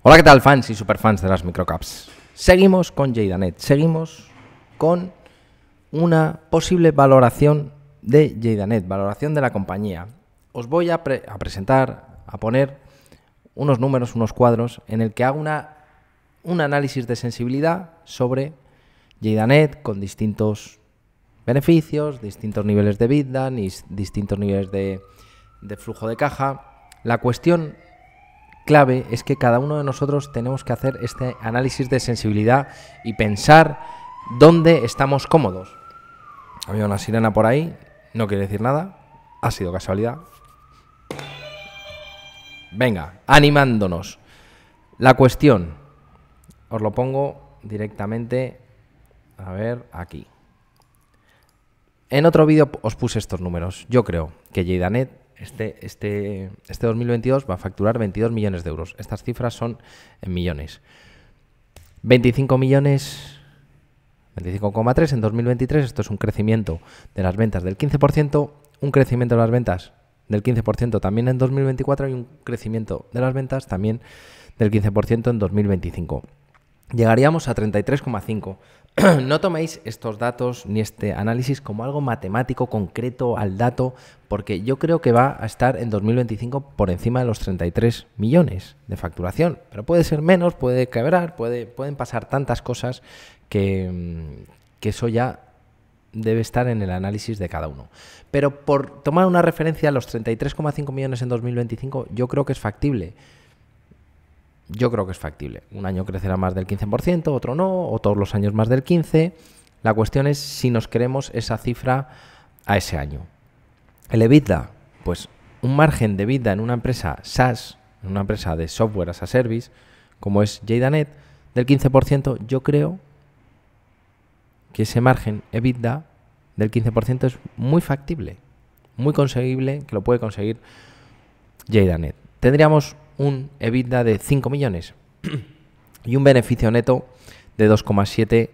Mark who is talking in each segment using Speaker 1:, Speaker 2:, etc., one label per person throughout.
Speaker 1: Hola, ¿qué tal fans y superfans de las microcaps? Seguimos con JadaNet, seguimos con una posible valoración de JadaNet, valoración de la compañía. Os voy a, presentar, a poner unos números, unos cuadros en el que hago una, un análisis de sensibilidad sobre JadaNet con distintos beneficios, distintos niveles de vida, distintos niveles de, de flujo de caja. La cuestión clave es que cada uno de nosotros tenemos que hacer este análisis de sensibilidad y pensar dónde estamos cómodos. Había una sirena por ahí, no quiere decir nada, ha sido casualidad. Venga, animándonos. La cuestión, os lo pongo directamente, a ver, aquí. En otro vídeo os puse estos números. Yo creo que Jidanet este, este, 2022 este va a facturar 22 millones de euros. Estas cifras son en millones. 25 millones 25,3 en 2023, esto es un crecimiento de las ventas del 15%, un crecimiento de las ventas del 15% también en 2024 y un crecimiento de las ventas también del 15% en 2025. Llegaríamos a 33,5 no toméis estos datos ni este análisis como algo matemático concreto al dato, porque yo creo que va a estar en 2025 por encima de los 33 millones de facturación. Pero puede ser menos, puede quebrar, pueden pasar tantas cosas mm, que, eso ya debe estar en el análisis de cada uno. Pero por tomar una referencia, a los 33,5 millones en 2025 yo creo que es factible yo creo que es factible. Un año crecerá más del 15%, otro no, o todos los años más del 15%. La cuestión es si nos queremos esa cifra a ese año. El EBITDA, pues un margen de EBITDA en una empresa SaaS, en una empresa de software as a service, como es JDanet, del 15%, yo creo que ese margen EBITDA del 15% es muy factible, muy conseguible, que lo puede conseguir JDanet. Tendríamos un EBITDA de 5 millones y un beneficio neto de 2,7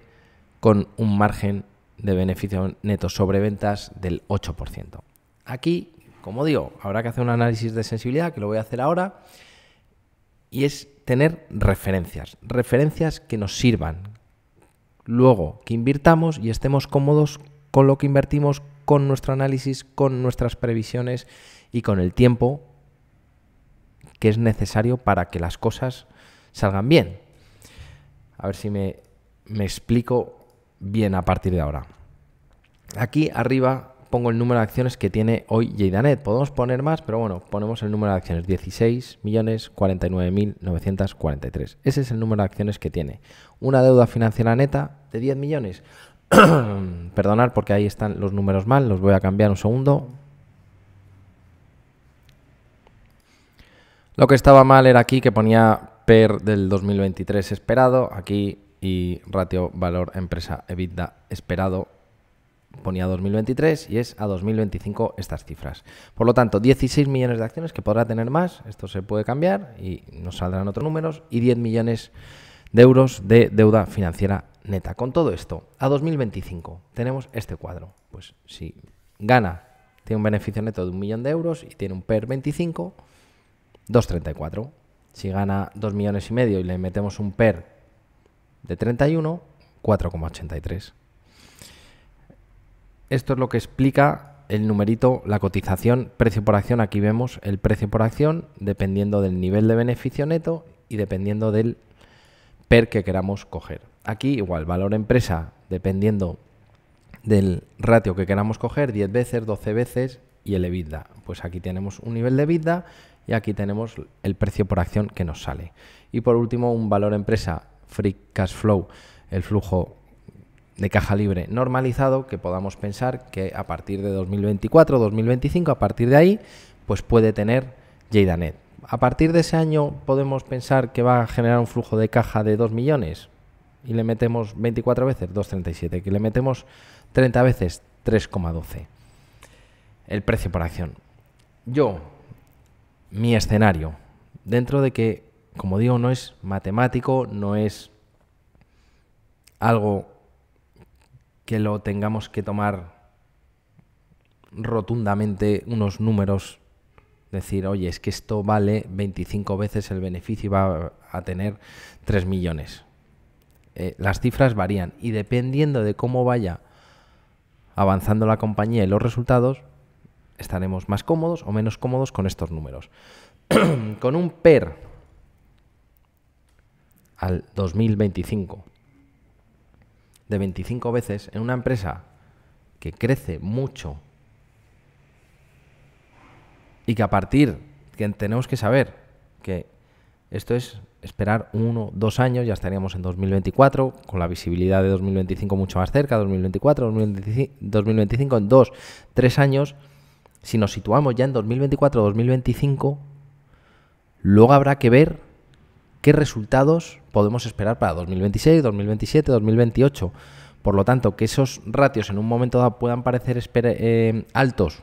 Speaker 1: con un margen de beneficio neto sobre ventas del 8%. Aquí, como digo, habrá que hacer un análisis de sensibilidad, que lo voy a hacer ahora, y es tener referencias, referencias que nos sirvan. Luego, que invirtamos y estemos cómodos con lo que invertimos, con nuestro análisis, con nuestras previsiones y con el tiempo que es necesario para que las cosas salgan bien. A ver si me, explico bien a partir de ahora. Aquí arriba pongo el número de acciones que tiene hoy Jadanet. Podemos poner más, pero bueno, ponemos el número de acciones, 16.049.943. Ese es el número de acciones que tiene. Una deuda financiera neta de 10 millones. Perdonar porque ahí están los números mal, los voy a cambiar un segundo Lo que estaba mal era aquí que ponía PER del 2023 esperado, aquí y ratio valor empresa EBITDA esperado ponía 2023 y es a 2025 estas cifras. Por lo tanto, 16 millones de acciones que podrá tener más, esto se puede cambiar y nos saldrán otros números, y 10 millones de euros de deuda financiera neta. Con todo esto, a 2025 tenemos este cuadro. Pues si gana, tiene un beneficio neto de un millón de euros y tiene un PER 25, 2.34. Si gana 2 millones y medio y le metemos un PER de 31, 4,83. Esto es lo que explica el numerito, la cotización, precio por acción. Aquí vemos el precio por acción dependiendo del nivel de beneficio neto y dependiendo del PER que queramos coger. Aquí igual, valor empresa dependiendo del ratio que queramos coger, 10 veces, 12 veces y el EBITDA. Pues aquí tenemos un nivel de EBITDA y aquí tenemos el precio por acción que nos sale. Y por último, un valor empresa, free cash flow, el flujo de caja libre normalizado que podamos pensar que a partir de 2024, 2025, a partir de ahí, pues puede tener JadaNet. A partir de ese año podemos pensar que va a generar un flujo de caja de 2 millones y le metemos 24 veces 2,37, que le metemos 30 veces 3,12. El precio por acción. Yo mi escenario. Dentro de que, como digo, no es matemático, no es algo que lo tengamos que tomar rotundamente unos números, decir, oye, es que esto vale 25 veces el beneficio y va a tener 3 millones. Eh, las cifras varían y dependiendo de cómo vaya avanzando la compañía y los resultados, estaremos más cómodos o menos cómodos con estos números. con un PER al 2025 de 25 veces en una empresa que crece mucho y que a partir que tenemos que saber que esto es esperar uno, dos años, ya estaríamos en 2024, con la visibilidad de 2025 mucho más cerca, 2024, 2025, en dos, tres años si nos situamos ya en 2024-2025, luego habrá que ver qué resultados podemos esperar para 2026, 2027, 2028. Por lo tanto, que esos ratios en un momento dado puedan parecer eh, altos,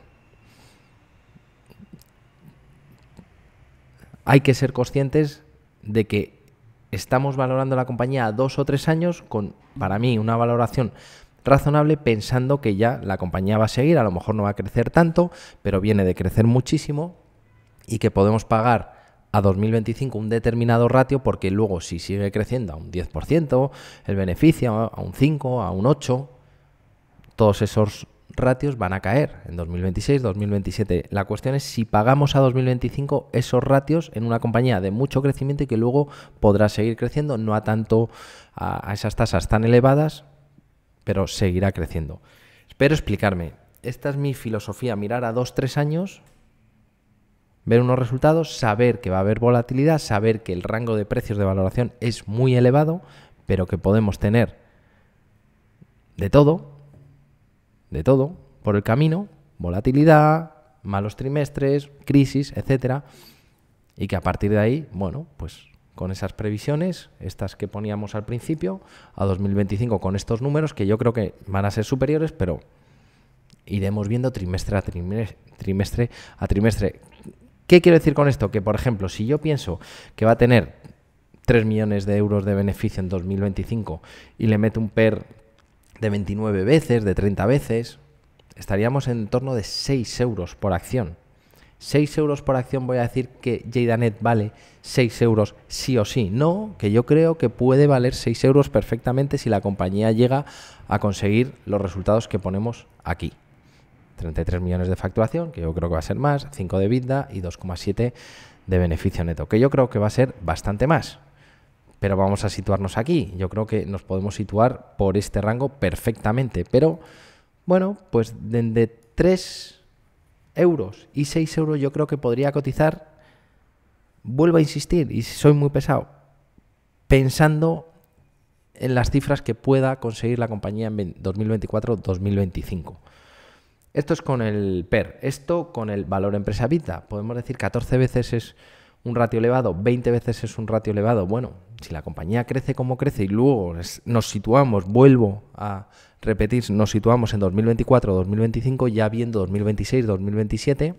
Speaker 1: hay que ser conscientes de que estamos valorando la compañía a dos o tres años con, para mí, una valoración razonable pensando que ya la compañía va a seguir, a lo mejor no va a crecer tanto, pero viene de crecer muchísimo y que podemos pagar a 2025 un determinado ratio porque luego si sigue creciendo a un 10%, el beneficio a un 5, a un 8, todos esos ratios van a caer en 2026, 2027. La cuestión es si pagamos a 2025 esos ratios en una compañía de mucho crecimiento y que luego podrá seguir creciendo, no a tanto a, esas tasas tan elevadas, pero seguirá creciendo. Espero explicarme. Esta es mi filosofía, mirar a dos, tres años, ver unos resultados, saber que va a haber volatilidad, saber que el rango de precios de valoración es muy elevado, pero que podemos tener de todo, de todo, por el camino, volatilidad, malos trimestres, crisis, etcétera, y que a partir de ahí, bueno, pues con esas previsiones, estas que poníamos al principio, a 2025 con estos números que yo creo que van a ser superiores, pero iremos viendo trimestre a trimestre, ¿Qué quiero decir con esto? Que, por ejemplo, si yo pienso que va a tener 3 millones de euros de beneficio en 2025 y le meto un PER de 29 veces, de 30 veces, estaríamos en torno de 6 euros por acción. 6 euros por acción voy a decir que Jadanet vale 6 euros sí o sí. No, que yo creo que puede valer 6 euros perfectamente si la compañía llega a conseguir los resultados que ponemos aquí. 33 millones de facturación, que yo creo que va a ser más, 5 de vida y 2,7 de beneficio neto, que yo creo que va a ser bastante más. Pero vamos a situarnos aquí. Yo creo que nos podemos situar por este rango perfectamente. Pero bueno, pues desde 3 euros. Y 6 euros yo creo que podría cotizar, vuelvo a insistir, y soy muy pesado, pensando en las cifras que pueda conseguir la compañía en 2024-2025. Esto es con el PER, esto con el valor empresa vita Podemos decir 14 veces es un ratio elevado, 20 veces es un ratio elevado. Bueno, si la compañía crece como crece y luego nos situamos, vuelvo a repetir, nos situamos en 2024-2025, ya viendo 2026-2027.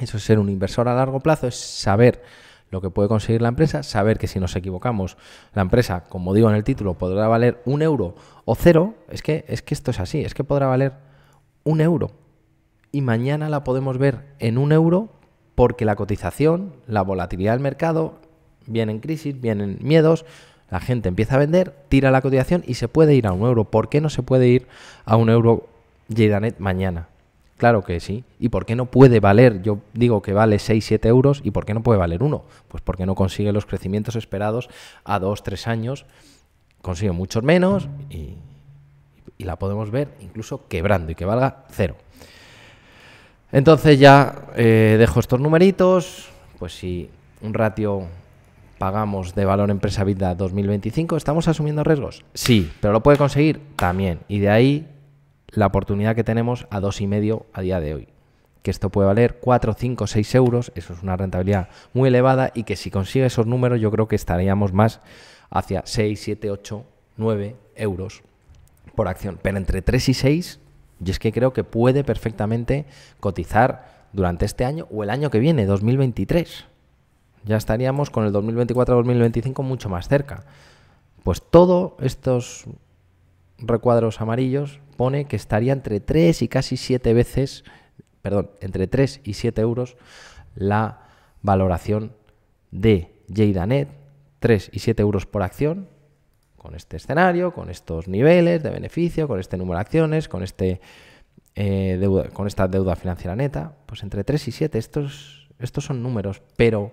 Speaker 1: Eso es ser un inversor a largo plazo, es saber lo que puede conseguir la empresa, saber que si nos equivocamos, la empresa, como digo en el título, podrá valer un euro o cero. Es que, es que esto es así, es que podrá valer un euro. Y mañana la podemos ver en un euro porque la cotización, la volatilidad del mercado, vienen crisis, vienen miedos, la gente empieza a vender, tira la cotización y se puede ir a un euro. ¿Por qué no se puede ir a un euro Jdanet mañana? Claro que sí. ¿Y por qué no puede valer? Yo digo que vale 6, 7 euros. ¿Y por qué no puede valer uno? Pues porque no consigue los crecimientos esperados a 2, 3 años. Consigue muchos menos y, la podemos ver incluso quebrando y que valga cero. Entonces ya eh, dejo estos numeritos, pues si un ratio pagamos de valor empresa vida 2025, ¿estamos asumiendo riesgos? Sí, pero lo puede conseguir también. Y de ahí la oportunidad que tenemos a y medio a día de hoy. Que esto puede valer 4, 5, 6 euros, eso es una rentabilidad muy elevada y que si consigue esos números yo creo que estaríamos más hacia 6, 7, 8, 9 euros por acción. Pero entre 3 y 6, Y es que creo que puede perfectamente cotizar durante este año o el año que viene, 2023. Ya estaríamos con el 2024-2025 mucho más cerca. Pues todos estos recuadros amarillos pone que estaría entre 3 y casi 7 veces, perdón, entre 3 y 7 euros la valoración de Jadanet, 3 y 7 euros por acción, con este escenario, con estos niveles de beneficio, con este número de acciones, con, este, eh, con esta deuda financiera neta, pues entre 3 y 7, estos, estos son números, pero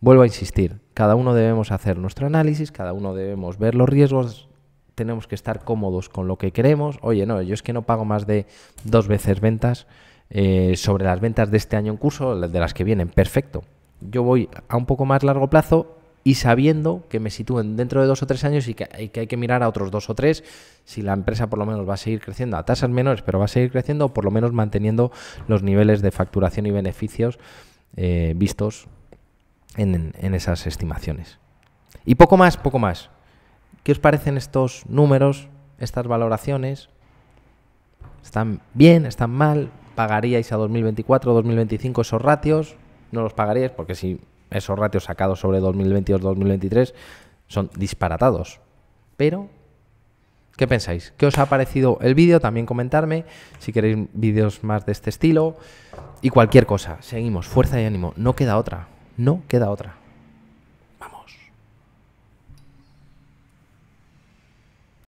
Speaker 1: Vuelvo a insistir, cada uno debemos hacer nuestro análisis, cada uno debemos ver los riesgos, tenemos que estar cómodos con lo que queremos. Oye, no, yo es que no pago más de dos veces ventas eh, sobre las ventas de este año en curso, de las que vienen, perfecto. Yo voy a un poco más largo plazo y sabiendo que me sitúen dentro de dos o tres años y que, hay que mirar a otros dos o tres, si la empresa por lo menos va a seguir creciendo a tasas menores, pero va a seguir creciendo, por lo menos manteniendo los niveles de facturación y beneficios eh, vistos en, esas estimaciones. Y poco más, poco más. ¿Qué os parecen estos números, estas valoraciones? ¿Están bien? ¿Están mal? ¿Pagaríais a 2024, 2025 esos ratios? No los pagaríais porque si esos ratios sacados sobre 2022, 2023 son disparatados. Pero, ¿qué pensáis? ¿Qué os ha parecido el vídeo? También comentarme si queréis vídeos más de este estilo y cualquier cosa. Seguimos, fuerza y ánimo, no queda otra. No queda otra.